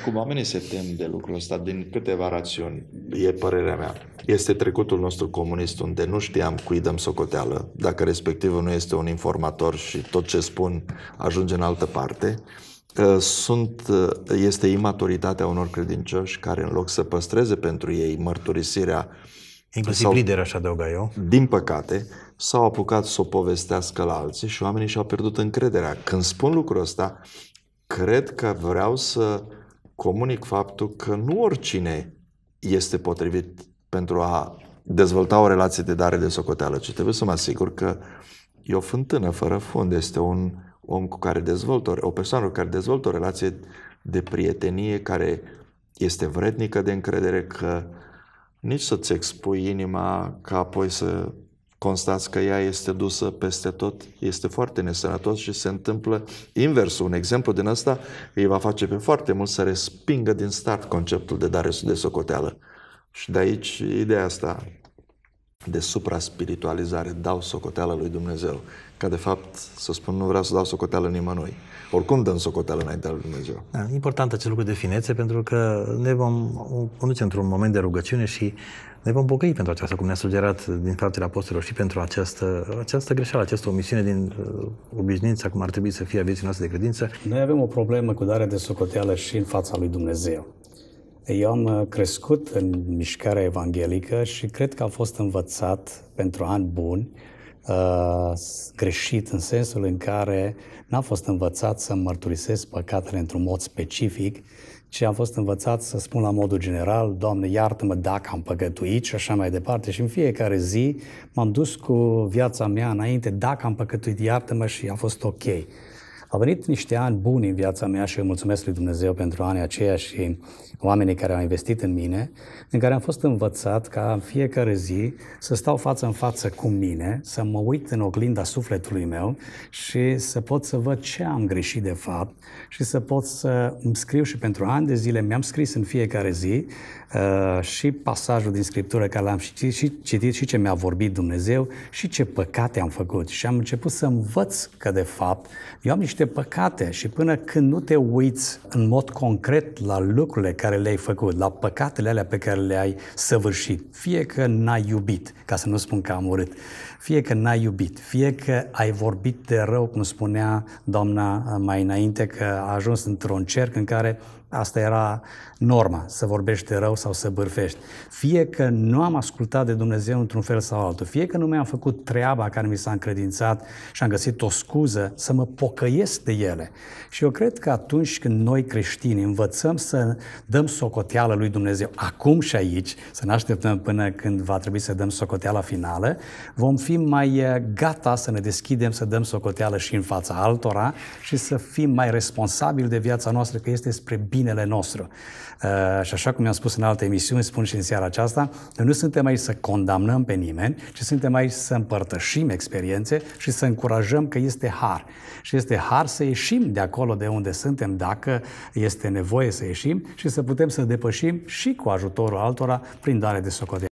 Acum, oamenii se tem de lucrul ăsta din câteva rațiuni. E părerea mea. Este trecutul nostru comunist unde nu știam cui dăm socoteală, dacă respectivul nu este un informator și tot ce spun ajunge în altă parte. Sunt, este imaturitatea unor credincioși care în loc să păstreze pentru ei mărturisirea Inclusiv sau, lider, aș adăuga eu. Din păcate, s-au apucat să o povestească la alții și oamenii și-au pierdut încrederea. Când spun lucrul ăsta, cred că vreau să comunic faptul că nu oricine este potrivit pentru a dezvolta o relație de dare de socoteală, ci trebuie să mă asigur că e o fântână fără fund, este un om cu care dezvoltă o, persoană cu care dezvoltă o relație de prietenie care este vrednică de încredere că nici să-ți expui inima ca apoi să constați că ea este dusă peste tot, este foarte nesănătos și se întâmplă inversul. Un exemplu din ăsta îi va face pe foarte mult să respingă din start conceptul de dare de socoteală. Și de aici ideea asta, de supra-spiritualizare, dau socoteală lui Dumnezeu. Ca de fapt, să spun, nu vreau să dau socoteală nimănui. Oricum dăm socoteală înaintea lui Dumnezeu. Da, important acest lucru de finețe, pentru că ne vom conduce într-un moment de rugăciune și ne vom bucăi pentru aceasta, cum ne-a sugerat din faptele apostolilor și pentru această, această greșeală, această omisiune din uh, obișnuința, cum ar trebui să fie a vieții noastre de credință. Noi avem o problemă cu darea de socoteală și în fața lui Dumnezeu. Eu am uh, crescut în mișcarea evanghelică și cred că am fost învățat pentru ani buni uh, greșit în sensul în care n-am fost învățat să mărturisesc păcatele într-un mod specific, ci am fost învățat să spun la modul general, Doamne, iartă-mă dacă am păcătuit și așa mai departe. Și în fiecare zi m-am dus cu viața mea înainte, dacă am păcătuit, iartă-mă și am fost ok. Au venit niște ani buni în viața mea și eu mulțumesc lui Dumnezeu pentru anii aceia și oamenii care au investit în mine, în care am fost învățat ca în fiecare zi să stau față în față cu mine, să mă uit în oglinda sufletului meu și să pot să văd ce am greșit de fapt și să pot să îmi scriu și pentru ani de zile mi-am scris în fiecare zi uh, și pasajul din Scriptură care l-am citit și, citit și ce mi-a vorbit Dumnezeu și ce păcate am făcut. Și am început să învăț că, de fapt, eu am niște păcate și până când nu te uiți în mod concret la lucrurile care le-ai făcut, la păcatele alea pe care le-ai săvârșit, fie că n-ai iubit, ca să nu spun că am urât, fie că n-ai iubit, fie că ai vorbit de rău, cum spunea doamna uh, mai înainte, că a ajuns într-un cerc în care Asta era norma, să vorbești rău sau să bârfești. Fie că nu am ascultat de Dumnezeu într-un fel sau altul, fie că nu mi-am făcut treaba care mi s-a încredințat și am găsit o scuză să mă pocăiesc de ele. Și eu cred că atunci când noi creștini învățăm să dăm socoteală lui Dumnezeu, acum și aici, să ne așteptăm până când va trebui să dăm socoteala finală, vom fi mai eh, gata să ne deschidem, să dăm socoteală și în fața altora și să fim mai responsabili de viața noastră, că este spre bine binele nostru. Uh, și așa cum i-am spus în alte emisiuni, spun și în seara aceasta, noi nu suntem aici să condamnăm pe nimeni, ci suntem aici să împărtășim experiențe și să încurajăm că este har. Și este har să ieșim de acolo de unde suntem, dacă este nevoie să ieșim și să putem să depășim și cu ajutorul altora prin dare de socoteală.